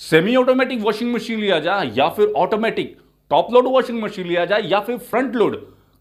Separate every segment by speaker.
Speaker 1: Semi automatic washing machine लिया जाए या फिर automatic top load washing machine लिया जाए या फिर फ्रंट लोड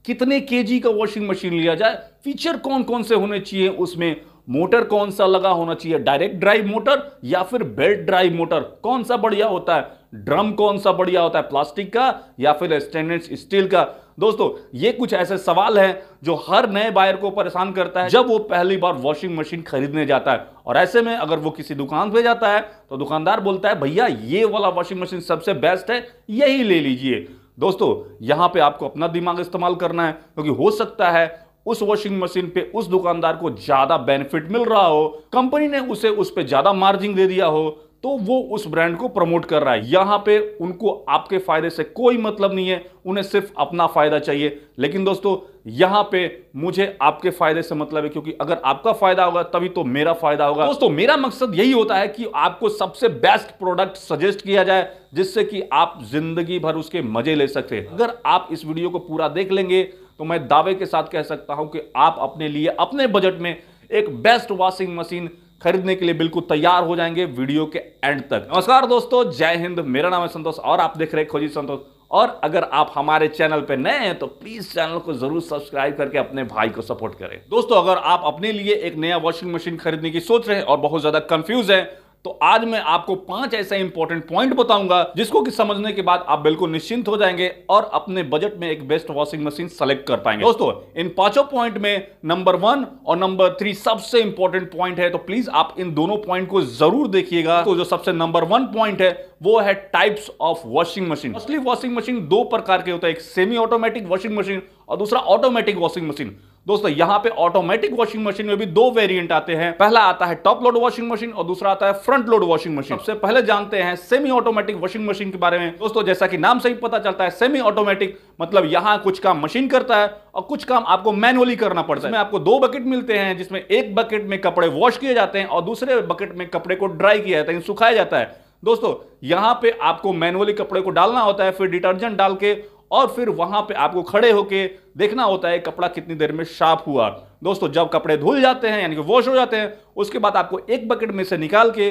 Speaker 1: कितने केजी का वॉशिंग मशीन लिया जाए फीचर कौन कौन से होने चाहिए उसमें मोटर कौन सा लगा होना चाहिए डायरेक्ट ड्राइव मोटर या फिर बेल्ट ड्राइव मोटर कौन सा बढ़िया होता है ड्रम कौन सा बढ़िया होता है प्लास्टिक का या फिर स्टेनलेस स्टील का दोस्तों ये कुछ ऐसे सवाल हैं जो हर नए बायर को परेशान करता है जब वो पहली बार वॉशिंग मशीन खरीदने जाता है और ऐसे में अगर वो किसी दुकान पे जाता है तो दुकानदार बोलता है भैया ये वाला वॉशिंग मशीन सबसे बेस्ट है यही ले लीजिए दोस्तों यहाँ पे आपको अपना दिमाग इस्तेमाल करना है क्योंकि हो सकता है उस वॉशिंग मशीन पे उस दुकानदार को ज्यादा बेनिफिट मिल रहा हो कंपनी ने उसे उस पर ज्यादा मार्जिन दे दिया हो तो वो उस ब्रांड को प्रमोट कर रहा है यहां पे उनको आपके फायदे से कोई मतलब नहीं है उन्हें सिर्फ अपना फायदा चाहिए लेकिन दोस्तों यहां पे मुझे आपके फायदे से मतलब है क्योंकि अगर आपका फायदा होगा तभी तो मेरा फायदा होगा दोस्तों मेरा मकसद यही होता है कि आपको सबसे बेस्ट प्रोडक्ट सजेस्ट किया जाए जिससे कि आप जिंदगी भर उसके मजे ले सकते हैं अगर आप इस वीडियो को पूरा देख लेंगे तो मैं दावे के साथ कह सकता हूं कि आप अपने लिए अपने बजट में एक बेस्ट वॉशिंग मशीन खरीदने के लिए बिल्कुल तैयार हो जाएंगे वीडियो के एंड तक नमस्कार दोस्तों जय हिंद मेरा नाम है संतोष और आप देख रहे खोजी संतोष और अगर आप हमारे चैनल पर नए हैं तो प्लीज चैनल को जरूर सब्सक्राइब करके अपने भाई को सपोर्ट करें दोस्तों अगर आप अपने लिए एक नया वॉशिंग मशीन खरीदने की सोच रहे हैं और बहुत ज्यादा कंफ्यूज है तो आज मैं आपको पांच ऐसे इंपॉर्टेंट पॉइंट बताऊंगा जिसको कि समझने के बाद आप बिल्कुल निश्चिंत हो जाएंगे और अपने बजट में एक बेस्ट वॉशिंग मशीन सेलेक्ट कर पाएंगे दोस्तों इन पांचों पॉइंट में नंबर वन और नंबर थ्री सबसे इंपॉर्टेंट पॉइंट है तो प्लीज आप इन दोनों पॉइंट को जरूर देखिएगा तो जो सबसे नंबर वन पॉइंट है वो है टाइप्स ऑफ वॉशिंग मशीन असली वॉशिंग मशीन दो प्रकार के होता है एक सेमी ऑटोमेटिक वॉशिंग मशीन और दूसरा ऑटोमेटिक वॉशिंग मशीन दोस्तों यहां पे ऑटोमेटिक वॉशिंग मशीन में भी दो वेरिएंट आते हैं पहला आता है टॉप लोड वॉशिंग मशीन और दूसरा आता है फ्रंट लोड वॉशिंग मशीन सबसे पहले जानते हैं सेमी ऑटोमेटिक वॉशिंग मशीन के बारे में दोस्तों जैसा कि नाम से ही पता चलता है सेमी ऑटोमेटिक मतलब यहां कुछ काम मशीन करता है और कुछ काम आपको मैनुअली करना पड़ता है आपको दो बकेट मिलते हैं जिसमें एक बकेट में कपड़े वॉश किए जाते हैं और दूसरे बकेट में कपड़े को ड्राई किया जाता है सुखाया जाता है दोस्तों यहां पे आपको मैनुअली कपड़े को डालना होता है फिर डिटर्जेंट डाल के और फिर वहां पे आपको खड़े होके देखना होता है कपड़ा कितनी देर में शार्प हुआ दोस्तों जब कपड़े धुल जाते हैं यानी कि वॉश हो जाते हैं उसके बाद आपको एक बकेट में से निकाल के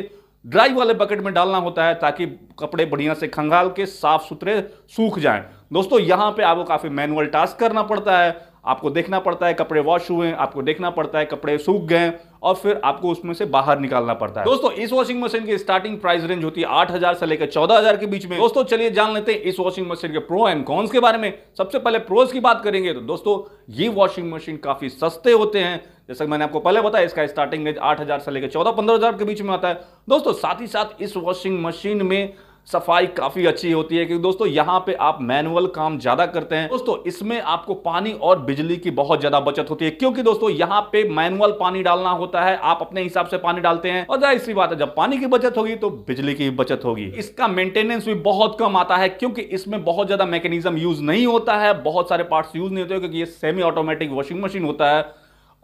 Speaker 1: ड्राई वाले बकेट में डालना होता है ताकि कपड़े बढ़िया से खंगाल के साफ सुथरे सूख जाएं दोस्तों यहाँ पे आपको काफ़ी मैनुअल टास्क करना पड़ता है आपको देखना पड़ता है कपड़े वॉश हुए आपको देखना पड़ता है कपड़े सूख गए और फिर आपको उसमें से बाहर निकालना पड़ता है दोस्तों इस वॉशिंग मशीन की स्टार्टिंग प्राइस रेंज होती है आठ से लेकर चौदह के बीच में दोस्तों चलिए जान लेते हैं इस वॉशिंग मशीन के प्रो एंड कॉन्स के बारे में सबसे पहले प्रोज की बात करेंगे तो दोस्तों ये वॉशिंग मशीन काफी सस्ते होते हैं जैसा मैंने आपको पहले बताया इसका स्टार्टिंग रेंज आठ से लेकर चौदह पंद्रह के बीच में आता है दोस्तों साथ ही साथ इस वॉशिंग मशीन में सफाई काफ़ी अच्छी होती है क्योंकि दोस्तों यहाँ पे आप मैनुअल काम ज़्यादा करते हैं दोस्तों इसमें आपको पानी और बिजली की बहुत ज़्यादा बचत होती है क्योंकि दोस्तों यहाँ पे मैनुअल पानी डालना होता है आप अपने हिसाब से पानी डालते हैं और जाहिर इसी बात है जब पानी की बचत होगी तो बिजली की बचत होगी इसका मेंटेनेंस भी बहुत कम आता है क्योंकि इसमें बहुत ज़्यादा मैकेनिज्म यूज़ नहीं होता है बहुत सारे पार्ट्स यूज़ नहीं होते क्योंकि ये सेमी ऑटोमेटिक वॉशिंग मशीन होता है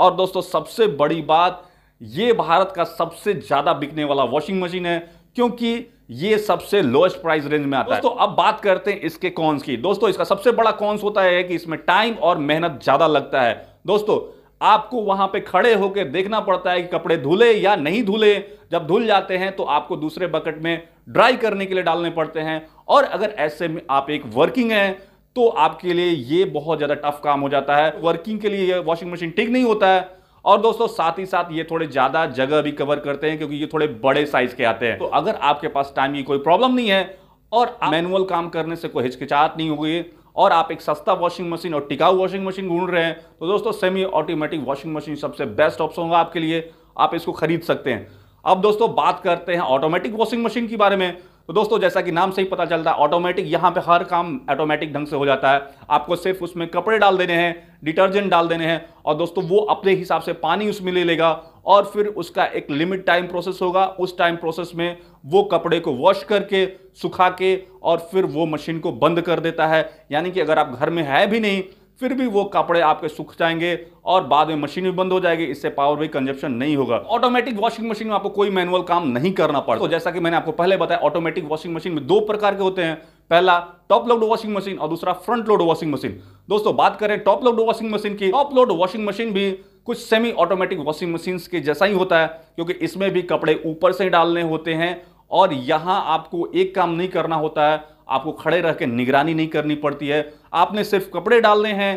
Speaker 1: और दोस्तों सबसे बड़ी बात ये भारत का सबसे ज़्यादा बिकने वाला वॉशिंग मशीन है क्योंकि ये सबसे लोएस्ट प्राइस रेंज में आता है दोस्तों अब बात करते हैं इसके कॉन्स की दोस्तों इसका सबसे बड़ा कॉन्स होता है कि इसमें टाइम और मेहनत ज्यादा लगता है दोस्तों आपको वहां पे खड़े होकर देखना पड़ता है कि कपड़े धुले या नहीं धुले जब धुल जाते हैं तो आपको दूसरे बकेट में ड्राई करने के लिए डालने पड़ते हैं और अगर ऐसे में आप एक वर्किंग है तो आपके लिए ये बहुत ज्यादा टफ काम हो जाता है वर्किंग के लिए वॉशिंग मशीन ठीक नहीं होता है और दोस्तों साथ ही साथ ये थोड़े ज़्यादा जगह भी कवर करते हैं क्योंकि ये थोड़े बड़े साइज के आते हैं तो अगर आपके पास टाइम की कोई प्रॉब्लम नहीं है और मैनुअल काम करने से कोई हिचकिचाहट नहीं हो गई और आप एक सस्ता वॉशिंग मशीन और टिकाऊ वॉशिंग मशीन ढूंढ रहे हैं तो दोस्तों सेमी ऑटोमेटिक वॉशिंग मशीन सबसे बेस्ट ऑप्शन होगा आपके लिए आप इसको खरीद सकते हैं अब दोस्तों बात करते हैं ऑटोमेटिक वॉशिंग मशीन के बारे में तो दोस्तों जैसा कि नाम से ही पता चलता है ऑटोमेटिक यहाँ पे हर काम ऑटोमेटिक ढंग से हो जाता है आपको सिर्फ उसमें कपड़े डाल देने हैं डिटर्जेंट डाल देने हैं और दोस्तों वो अपने हिसाब से पानी उसमें ले लेगा और फिर उसका एक लिमिट टाइम प्रोसेस होगा उस टाइम प्रोसेस में वो कपड़े को वॉश करके सुखा के और फिर वो मशीन को बंद कर देता है यानी कि अगर आप घर में है भी नहीं फिर भी वो कपड़े आपके सूख जाएंगे और बाद में मशीन भी बंद हो जाएगी इससे पावर भी कंजप्शन नहीं होगा ऑटोमेटिक वॉशिंग मशीन में आपको कोई मैनुअल काम नहीं करना पड़ता तो जैसा कि मैंने आपको पहले बताया ऑटोमेटिक वॉशिंग मशीन में दो प्रकार के होते हैं पहला टॉप लोड वॉशिंग मशीन और दूसरा फ्रंट लोड वॉशिंग मशीन दोस्तों बात करें टॉप लोड वॉशिंग मशीन की टॉप लोड वॉशिंग मशीन भी कुछ सेमी ऑटोमेटिक वॉशिंग मशीन के जैसा ही होता है क्योंकि इसमें भी कपड़े ऊपर से डालने होते हैं और यहाँ आपको एक काम नहीं करना होता है आपको खड़े रह के निगरानी नहीं करनी पड़ती है आपने सिर्फ कपड़े डालने हैं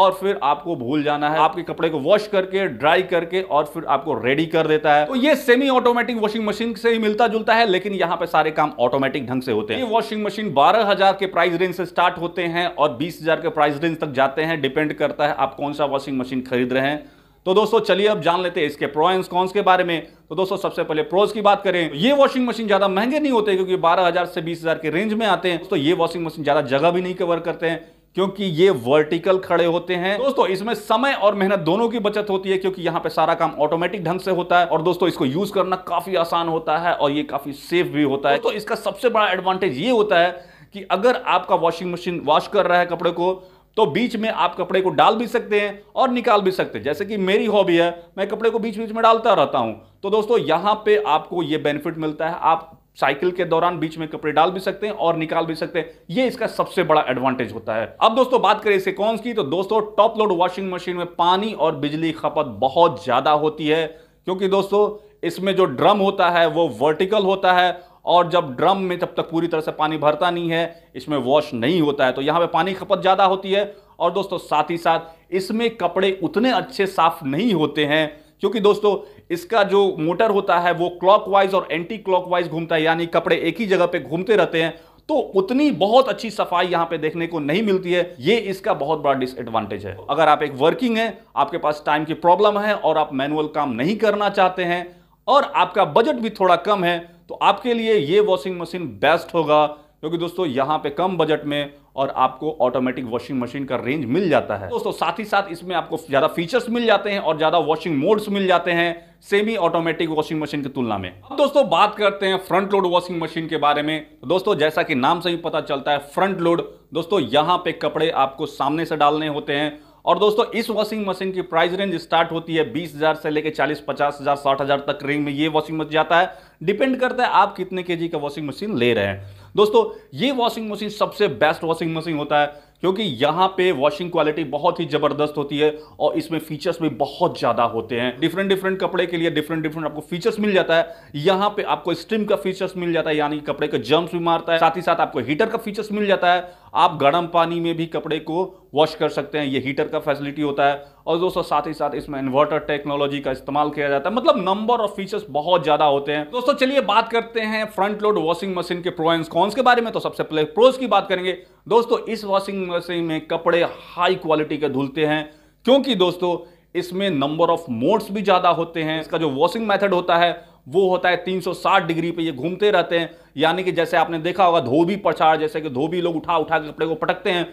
Speaker 1: और फिर आपको भूल जाना है आपके कपड़े को वॉश करके ड्राई करके और फिर आपको रेडी कर देता है तो ये सेमी ऑटोमेटिक वॉशिंग मशीन से ही मिलता जुलता है लेकिन यहाँ पे सारे काम ऑटोमेटिक ढंग से होते हैं ये वॉशिंग मशीन 12000 के प्राइस रेंज से स्टार्ट होते हैं और 20000 के प्राइस रेंज तक जाते हैं डिपेंड करता है आप कौन सा वॉशिंग मशीन खरीद रहे हैं तो दोस्तों चलिए अब जान लेते हैं इसके प्रो एंड कॉन्स के बारे में तो दोस्तों सबसे पहले प्रोज की बात करें ये वॉशिंग मशीन ज्यादा महंगे नहीं होते क्योंकि 12000 से 20000 के रेंज में आते हैं तो ये वॉशिंग मशीन ज्यादा जगह भी नहीं कवर करते हैं क्योंकि ये वर्टिकल खड़े होते हैं दोस्तों इसमें समय और मेहनत दोनों की बचत होती है क्योंकि यहाँ पे सारा काम ऑटोमेटिक ढंग से होता है और दोस्तों इसको यूज करना काफी आसान होता है और ये काफी सेफ भी होता है तो इसका सबसे बड़ा एडवांटेज ये होता है कि अगर आपका वॉशिंग मशीन वॉश कर रहा है कपड़े को तो बीच में आप कपड़े को डाल भी सकते हैं और निकाल भी सकते हैं जैसे कि मेरी हॉबी है मैं कपड़े को बीच बीच में डालता रहता हूं तो दोस्तों यहां पे आपको ये बेनिफिट मिलता है आप साइकिल के दौरान बीच में कपड़े डाल भी सकते हैं और निकाल भी सकते हैं ये इसका सबसे बड़ा एडवांटेज होता है अब दोस्तों बात करें इसे कौन की तो दोस्तों टॉप लोड वॉशिंग मशीन में पानी और बिजली खपत बहुत ज़्यादा होती है क्योंकि दोस्तों इसमें जो ड्रम होता है वो वर्टिकल होता है और जब ड्रम में जब तक पूरी तरह से पानी भरता नहीं है इसमें वॉश नहीं होता है तो यहाँ पे पानी खपत ज़्यादा होती है और दोस्तों साथ ही साथ इसमें कपड़े उतने अच्छे साफ नहीं होते हैं क्योंकि दोस्तों इसका जो मोटर होता है वो क्लॉकवाइज और एंटी क्लॉकवाइज घूमता है यानी कपड़े एक ही जगह पे घूमते रहते हैं तो उतनी बहुत अच्छी सफाई यहाँ पे देखने को नहीं मिलती है ये इसका बहुत बड़ा डिसएडवांटेज है अगर आप एक वर्किंग है आपके पास टाइम की प्रॉब्लम है और आप मैनुअल काम नहीं करना चाहते हैं और आपका बजट भी थोड़ा कम है तो आपके लिए ये वॉशिंग मशीन बेस्ट होगा क्योंकि दोस्तों यहाँ पे कम बजट में और आपको ऑटोमेटिक वॉशिंग मशीन का रेंज मिल जाता है दोस्तों साथ ही साथ इसमें आपको ज़्यादा फीचर्स मिल जाते हैं और ज़्यादा वॉशिंग मोड्स मिल जाते हैं सेमी ऑटोमेटिक वॉशिंग मशीन की तुलना में अब दोस्तों बात करते हैं फ्रंट लोड वॉशिंग मशीन के बारे में दोस्तों जैसा कि नाम से ही पता चलता है फ्रंट लोड दोस्तों यहाँ पे कपड़े आपको सामने से डालने होते हैं और दोस्तों इस वॉशिंग मशीन की प्राइस रेंज स्टार्ट होती है बीस हज़ार से लेकर चालीस पचास हज़ार साठ हज़ार तक रेंज में ये वॉशिंग मशीन जाता है डिपेंड करता है आप कितने के जी का वॉशिंग मशीन ले रहे हैं दोस्तों ये वॉशिंग मशीन सबसे बेस्ट वॉशिंग मशीन होता है क्योंकि यहाँ पे वॉशिंग क्वालिटी बहुत ही ज़बरदस्त होती है और इसमें फीचर्स भी बहुत ज़्यादा होते हैं डिफरेंट डिफरेंट कपड़े के लिए डिफरेंट डिफरेंट आपको फीचर्स मिल जाता है यहाँ पे आपको स्ट्रीम का फीचर्स मिल जाता है यानी कपड़े का जम्स भी मारता है साथ ही साथ आपको हीटर का फीचर्स मिल जाता है आप गर्म पानी में भी कपड़े को वॉश कर सकते हैं ये हीटर का फैसिलिटी होता है और दोस्तों साथ ही साथ इसमें इन्वर्टर टेक्नोलॉजी का इस्तेमाल किया जाता है मतलब नंबर ऑफ फीचर्स बहुत ज्यादा होते हैं दोस्तों चलिए बात करते हैं फ्रंट लोड वॉशिंग मशीन के प्रो एंड कॉन्स के बारे में तो सबसे पहले प्रोज की बात करेंगे दोस्तों इस वॉशिंग मशीन में कपड़े हाई क्वालिटी के धुलते हैं क्योंकि दोस्तों इसमें नंबर ऑफ मोड्स भी ज्यादा होते हैं इसका जो वॉशिंग मेथड होता है वो होता है 360 डिग्री पे ये घूमते रहते हैं यानी कि जैसे आपने देखा होगा धोबी पछाड़ जैसे कि धोबी लोग उठा उठा के कपड़े को पटकते हैं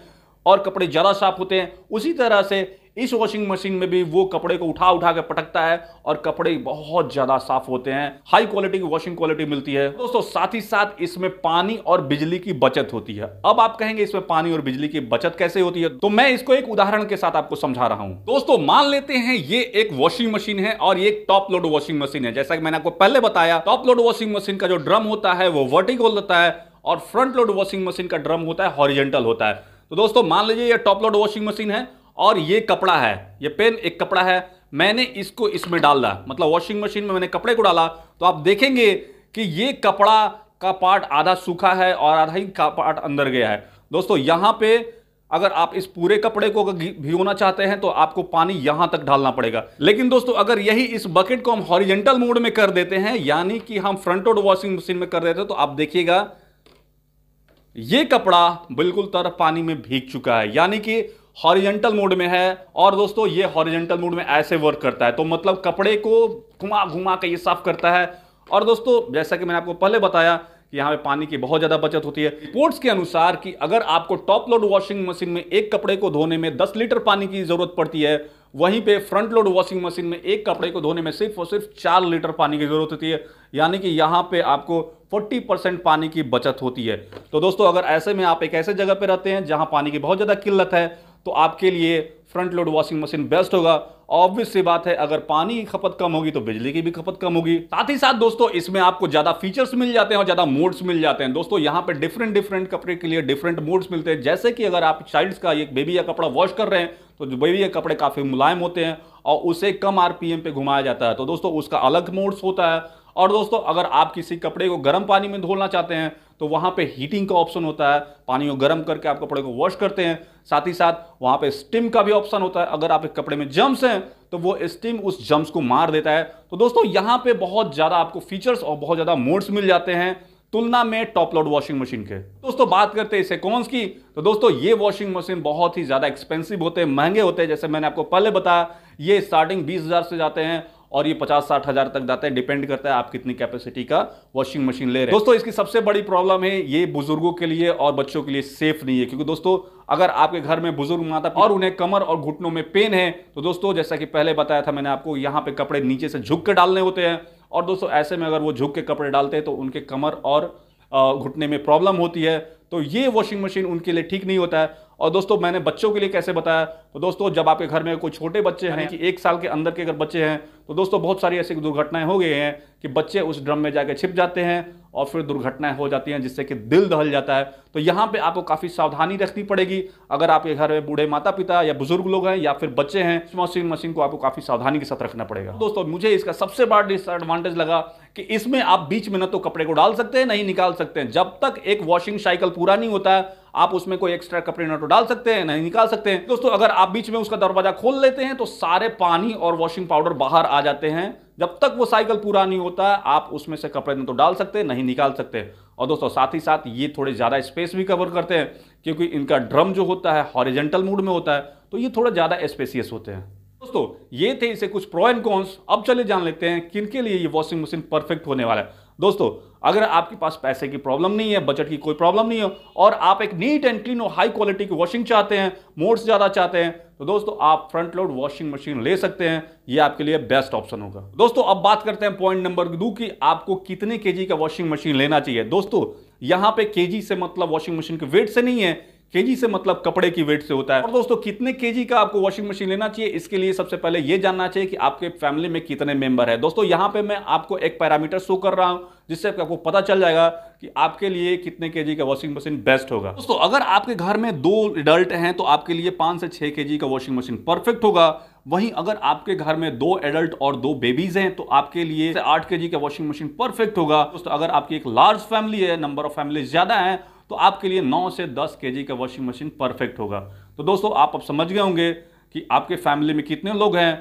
Speaker 1: और कपड़े ज़्यादा साफ होते हैं उसी तरह से इस वॉशिंग मशीन में भी वो कपड़े को उठा उठा के पटकता है और कपड़े बहुत ज्यादा साफ होते हैं हाई क्वालिटी की वॉशिंग क्वालिटी मिलती है दोस्तों साथ ही साथ इसमें पानी और बिजली की बचत होती है अब आप कहेंगे इसमें पानी और बिजली की बचत कैसे होती है तो मैं इसको एक उदाहरण के साथ आपको समझा रहा हूं दोस्तों मान लेते हैं ये एक वॉशिंग मशीन है और ये टॉप लोड वॉशिंग मशीन है जैसा कि मैंने आपको पहले बताया टॉप लोड वॉशिंग मशीन का जो ड्रम होता है वो वर्टिकल होता है और फ्रंट लोड वॉशिंग मशीन का ड्रम होता है हॉरिजेंटल होता है तो दोस्तों मान लीजिए ये टॉप लोड वॉशिंग मशीन है और ये कपड़ा है ये पेन एक कपड़ा है मैंने इसको इसमें डाल दिया मतलब वॉशिंग मशीन में मैंने कपड़े को डाला तो आप देखेंगे कि ये कपड़ा का पार्ट आधा सूखा है और आधा ही का पार्ट अंदर गया है दोस्तों यहाँ पे अगर आप इस पूरे कपड़े को अगर भिगोना चाहते हैं तो आपको पानी यहां तक डालना पड़ेगा लेकिन दोस्तों अगर यही इस बकेट को हम हॉरिजेंटल मोड में कर देते हैं यानी कि हम फ्रंटोड वॉशिंग मशीन में कर देते हैं तो आप देखिएगा ये कपड़ा बिल्कुल तरफ पानी में भीग चुका है यानी कि हॉरिजेंटल मोड में है और दोस्तों ये हॉरिजेंटल मोड में ऐसे वर्क करता है तो मतलब कपड़े को घुमा घुमा के ये साफ करता है और दोस्तों जैसा कि मैंने आपको पहले बताया कि यहाँ पे पानी की बहुत ज़्यादा बचत होती है रिपोर्ट्स के अनुसार कि अगर आपको टॉप लोड वॉशिंग मशीन में एक कपड़े को धोने में 10 लीटर पानी की ज़रूरत पड़ती है वहीं पे फ्रंट लोड वॉशिंग मशीन में एक कपड़े को धोने में सिर्फ और सिर्फ चार लीटर पानी की ज़रूरत होती है यानी कि यहाँ पे आपको 40 परसेंट पानी की बचत होती है तो दोस्तों अगर ऐसे में आप एक ऐसे जगह पे रहते हैं जहाँ पानी की बहुत ज़्यादा किल्लत है तो आपके लिए front load washing machine best होगा ऑब्वियस सी बात है अगर पानी की खपत कम होगी तो बिजली की भी खपत कम होगी साथ ही साथ दोस्तों इसमें आपको ज्यादा फीचर्स मिल जाते हैं और ज्यादा मोड्स मिल जाते हैं दोस्तों यहाँ पे डिफरेंट डिफरेंट कपड़े के लिए डिफरेंट मोड्स मिलते हैं जैसे कि अगर आप चाइल्ड्स का एक बेबी या कपड़ा वॉश कर रहे हैं तो जो बेबी के कपड़े काफ़ी मुलायम होते हैं और उसे कम आर पे घुमाया जाता है तो दोस्तों उसका अलग मोड्स होता है और दोस्तों अगर आप किसी कपड़े को गर्म पानी में धोना चाहते हैं तो वहाँ पे हीटिंग का ऑप्शन होता है पानी को गर्म करके आप कपड़े को वॉश करते हैं साथ ही साथ वहाँ पे स्टीम का भी ऑप्शन होता है अगर आप एक कपड़े में जम्स हैं तो वो स्टीम उस जम्स को मार देता है तो दोस्तों यहाँ पे बहुत ज़्यादा आपको फीचर्स और बहुत ज़्यादा मोड्स मिल जाते हैं तुलना में टॉप लोड वॉशिंग मशीन के दोस्तों बात करते हैं इसे कौन की तो दोस्तों ये वॉशिंग मशीन बहुत ही ज़्यादा एक्सपेंसिव होते हैं महंगे होते हैं जैसे मैंने आपको पहले बताया ये स्टार्टिंग बीस हज़ार से जाते हैं और ये पचास साठ हजार तक जाता है डिपेंड करता है आप कितनी कैपेसिटी का वॉशिंग मशीन ले रहे हैं दोस्तों इसकी सबसे बड़ी प्रॉब्लम है ये बुजुर्गों के लिए और बच्चों के लिए सेफ नहीं है क्योंकि दोस्तों अगर आपके घर में बुजुर्ग माता और उन्हें कमर और घुटनों में पेन है तो दोस्तों जैसा कि पहले बताया था मैंने आपको यहाँ पे कपड़े नीचे से झुक के डालने होते हैं और दोस्तों ऐसे में अगर वो झुक के कपड़े डालते हैं तो उनके कमर और घुटने में प्रॉब्लम होती है तो ये वॉशिंग मशीन उनके लिए ठीक नहीं होता है और दोस्तों मैंने बच्चों के लिए कैसे बताया तो दोस्तों जब आपके घर में कोई छोटे बच्चे हैं हाँ। कि एक साल के अंदर के अगर बच्चे हैं तो दोस्तों बहुत सारी ऐसी दुर्घटनाएं हो गई हैं कि बच्चे उस ड्रम में जाकर छिप जाते हैं और फिर दुर्घटनाएं हो जाती हैं जिससे कि दिल दहल जाता है तो यहाँ पे आपको काफ़ी सावधानी रखनी पड़ेगी अगर आपके घर में बूढ़े माता पिता या बुजुर्ग लोग हैं या फिर बच्चे हैं वॉशिंग मशीन को आपको काफ़ी सावधानी के साथ रखना पड़ेगा दोस्तों मुझे इसका सबसे बड़ा डिसएडवांटेज लगा कि इसमें आप बीच में न तो कपड़े को डाल सकते हैं नहीं निकाल सकते हैं जब तक एक वॉशिंग साइकिल पूरा नहीं होता है आप उसमें कोई एक्स्ट्रा कपड़े ना तो डाल सकते हैं नहीं निकाल सकते हैं दोस्तों अगर आप बीच में उसका दरवाजा खोल लेते हैं तो सारे पानी और वॉशिंग पाउडर बाहर आ जाते हैं जब तक वो साइकिल पूरा नहीं होता है आप उसमें से कपड़े ना तो डाल सकते हैं नहीं निकाल सकते और दोस्तों साथ ही साथ ये थोड़े ज़्यादा स्पेस भी कवर करते हैं क्योंकि इनका ड्रम जो होता है हॉरिजेंटल मूड में होता है तो ये थोड़ा ज़्यादा स्पेसियस होते हैं दोस्तों ये थे इसे कुछ प्रो एंड कॉन्स अब चले जान लेते हैं किन के लिए ये वॉशिंग मशीन परफेक्ट होने वाला है दोस्तों अगर आपके पास पैसे की प्रॉब्लम नहीं है बजट की कोई प्रॉब्लम नहीं है और आप एक नीट एंड क्लीन और हाई क्वालिटी की वॉशिंग चाहते हैं मोड्स ज़्यादा चाहते हैं तो दोस्तों आप फ्रंट लोड वॉशिंग मशीन ले सकते हैं ये आपके लिए बेस्ट ऑप्शन होगा दोस्तों अब बात करते हैं पॉइंट नंबर दो कि आपको कितने के का वॉशिंग मशीन लेना चाहिए दोस्तों यहाँ पे के से मतलब वॉशिंग मशीन के वेट से नहीं है केजी से मतलब कपड़े की वेट से होता है और दोस्तों कितने केजी का आपको वॉशिंग मशीन लेना चाहिए इसके लिए सबसे पहले ये जानना चाहिए कि आपके फैमिली में कितने मेंबर है दोस्तों यहाँ पे मैं आपको एक पैरामीटर शो कर रहा हूँ जिससे आपको पता चल जाएगा कि आपके लिए कितने केजी का वॉशिंग मशीन बेस्ट होगा दोस्तों अगर आपके घर में दो एडल्ट हैं तो आपके लिए पांच से छह के का वॉशिंग मशीन परफेक्ट होगा वहीं अगर आपके घर में दो एडल्ट और दो बेबीज हैं तो आपके लिए आठ के का वॉशिंग मशीन परफेक्ट होगा दोस्तों अगर आपकी एक लार्ज फैमिली है नंबर ऑफ फैमिली ज़्यादा है तो आपके लिए 9 से 10 के का वॉशिंग मशीन परफेक्ट होगा तो दोस्तों आप अब समझ गए होंगे कि आपके फैमिली में कितने लोग हैं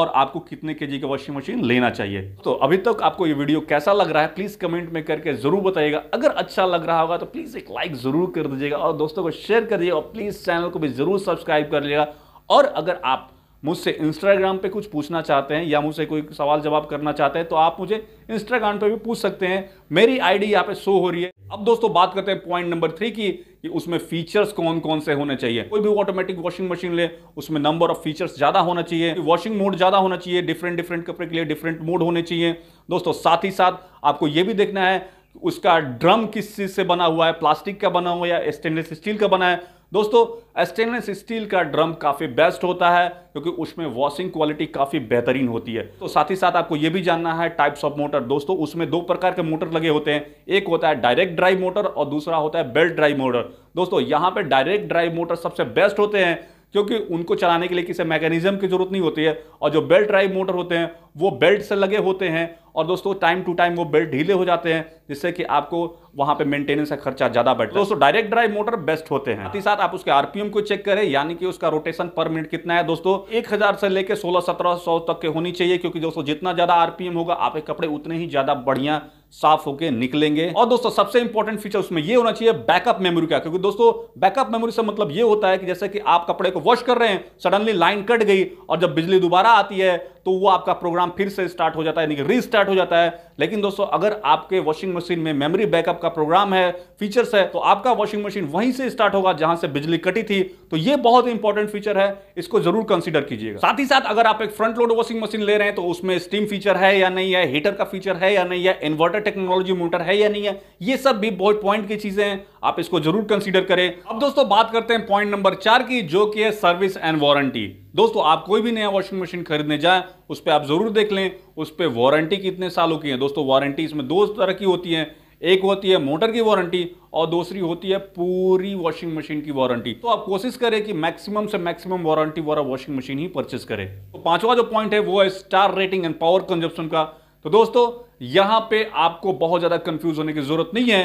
Speaker 1: और आपको कितने के जी का वॉशिंग मशीन लेना चाहिए तो अभी तक आपको ये वीडियो कैसा लग रहा है प्लीज़ कमेंट में करके ज़रूर बताइएगा अगर अच्छा लग रहा होगा तो प्लीज़ एक लाइक ज़रूर कर दीजिएगा और दोस्तों को शेयर कर दीजिएगा और प्लीज़ चैनल को भी ज़रूर सब्सक्राइब कर लीजिएगा और अगर आप मुझसे इंस्टाग्राम पे कुछ पूछना चाहते हैं या मुझसे कोई सवाल जवाब करना चाहते हैं तो आप मुझे इंस्टाग्राम पे भी पूछ सकते हैं मेरी आईडी यहाँ पे शो हो रही है अब दोस्तों बात करते हैं पॉइंट नंबर थ्री की कि उसमें फीचर्स कौन कौन से होने चाहिए कोई भी ऑटोमेटिक वॉशिंग मशीन ले उसमें नंबर ऑफ फीचर्स ज़्यादा होना चाहिए वॉशिंग मोड ज़्यादा होना चाहिए डिफरेंट डिफरेंट कपड़े के लिए डिफरेंट मोड होने चाहिए दोस्तों साथ ही साथ आपको ये भी देखना है उसका ड्रम किस चीज़ से बना हुआ है प्लास्टिक का बना हुआ है स्टेनलेस स्टील का बना है दोस्तों स्टेनलेस स्टील का ड्रम काफ़ी बेस्ट होता है क्योंकि उसमें वॉशिंग क्वालिटी काफ़ी बेहतरीन होती है तो साथ ही साथ आपको यह भी जानना है टाइप्स ऑफ मोटर दोस्तों उसमें दो प्रकार के मोटर लगे होते हैं एक होता है डायरेक्ट ड्राइव मोटर और दूसरा होता है बेल्ट ड्राइव मोटर दोस्तों यहां पर डायरेक्ट ड्राइव मोटर सबसे बेस्ट होते हैं क्योंकि उनको चलाने के लिए किसी मैकेनिज्म की जरूरत नहीं होती है और जो बेल्ट ड्राइव मोटर होते हैं वो बेल्ट से लगे होते हैं और दोस्तों टाइम टू टाइम वो बेल्ट ढीले हो जाते हैं जिससे कि आपको वहां पे मेंटेनेंस का खर्चा ज्यादा बढ़ता है दोस्तों डायरेक्ट ड्राइव मोटर बेस्ट होते हैं साथ ही साथ आप उसके आरपीएम को चेक करें यानी कि उसका रोटेशन पर मिनट कितना है दोस्तों एक हजार से लेकर सोलह सत्रह सौ तक के होनी चाहिए क्योंकि दोस्तों जितना ज्यादा आरपीएम होगा आपके कपड़े उतने ही ज्यादा बढ़िया साफ होके निकलेंगे और दोस्तों सबसे इंपॉर्टेंट फीचर उसमें ये होना चाहिए बैकअप मेमोरी का क्योंकि दोस्तों बैकअप मेमोरी से मतलब ये होता है कि जैसे कि आप कपड़े को वॉश कर रहे हैं सडनली लाइन कट गई और जब बिजली दोबारा आती है तो वो आपका प्रोग्राम फिर से स्टार्ट हो जाता है यानी कि रीस्टार्ट हो जाता है लेकिन दोस्तों अगर आपके वॉशिंग मशीन में मेमोरी बैकअप का प्रोग्राम है फीचर्स है तो आपका वॉशिंग मशीन वहीं से स्टार्ट होगा जहां से बिजली कटी थी तो ये बहुत इंपॉर्टेंट फीचर है इसको जरूर कंसिडर कीजिएगा साथ ही साथ अगर आप एक फ्रंट लोड वॉशिंग मशीन ले रहे हैं तो उसमें स्टीम फीचर है या नहीं है हीटर का फीचर है या नहीं है इन्वर्टर टेक्नोलॉजी मोटर है या नहीं है ये सब भी बहुत पॉइंट की चीजें हैं आप इसको जरूर कंसीडर करें अब दोस्तों बात करते हैं पॉइंट नंबर चार की जो कि है सर्विस एंड वारंटी दोस्तों आप कोई भी नया वॉशिंग मशीन खरीदने जाए उस पर आप जरूर देख लें उस पर वारंटी कितने सालों की है दोस्तों वारंटी इसमें दो तरह की होती है एक होती है मोटर की वारंटी और दूसरी होती है पूरी वॉशिंग मशीन की वारंटी तो आप कोशिश करें कि मैक्सिमम से मैक्सिमम वारंटी वाला वॉशिंग मशीन ही परचेस करें तो पांचवा जो पॉइंट है वो है star rating and power consumption का तो दोस्तों यहां पे आपको बहुत ज्यादा कंफ्यूज होने की जरूरत नहीं है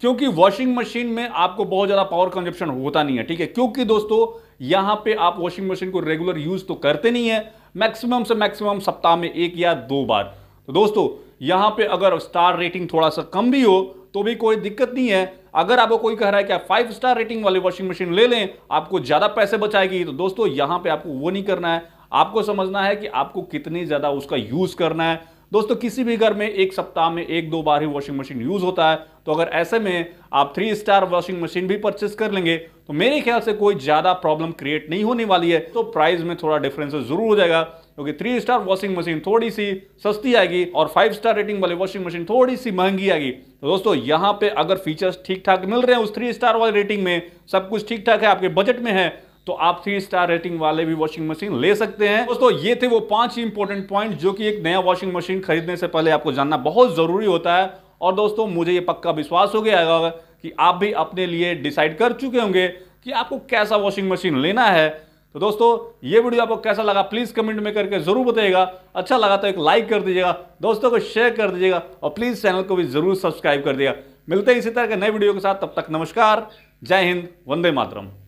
Speaker 1: क्योंकि वॉशिंग मशीन में आपको बहुत ज़्यादा पावर कंजप्शन होता नहीं है ठीक है क्योंकि दोस्तों यहाँ पे आप वॉशिंग मशीन को रेगुलर यूज़ तो करते नहीं है मैक्सिमम से मैक्सिमम सप्ताह में एक या दो बार तो दोस्तों यहां पे अगर स्टार रेटिंग थोड़ा सा कम भी हो तो भी कोई दिक्कत नहीं है अगर आपको कोई कह रहा है कि आप फाइव स्टार रेटिंग वाली वॉशिंग मशीन ले लें आपको ज़्यादा पैसे बचाएगी तो दोस्तों यहाँ पे आपको वो नहीं करना है आपको समझना है कि आपको कितनी ज़्यादा उसका यूज़ करना है दोस्तों किसी भी घर में एक सप्ताह में एक दो बार ही वॉशिंग मशीन यूज होता है तो अगर ऐसे में आप थ्री स्टार वॉशिंग मशीन भी परचेस कर लेंगे तो मेरे ख्याल से कोई ज्यादा प्रॉब्लम क्रिएट नहीं होने वाली है तो प्राइस में थोड़ा डिफरेंस जरूर हो जाएगा क्योंकि थ्री स्टार वॉशिंग मशीन थोड़ी सी सस्ती आएगी और फाइव स्टार रेटिंग वाली वॉशिंग मशीन थोड़ी सी महंगी आएगी तो दोस्तों यहाँ पे अगर फीचर्स ठीक ठाक मिल रहे हैं उस थ्री स्टार वाली रेटिंग में सब कुछ ठीक ठाक है आपके बजट में है तो आप थ्री स्टार रेटिंग वाले भी वॉशिंग मशीन ले सकते हैं दोस्तों ये थे वो पांच इंपॉर्टेंट पॉइंट जो कि एक नया वॉशिंग मशीन खरीदने से पहले आपको जानना बहुत जरूरी होता है और दोस्तों मुझे ये पक्का विश्वास हो गया है कि आप भी अपने लिए डिसाइड कर चुके होंगे कि आपको कैसा वॉशिंग मशीन लेना है तो दोस्तों ये वीडियो आपको कैसा लगा प्लीज़ कमेंट में करके ज़रूर बताइएगा अच्छा लगा तो एक लाइक कर दीजिएगा दोस्तों को शेयर कर दीजिएगा और प्लीज़ चैनल को भी ज़रूर सब्सक्राइब कर दिया मिलते हैं इसी तरह के नए वीडियो के साथ तब तक नमस्कार जय हिंद वंदे मातरम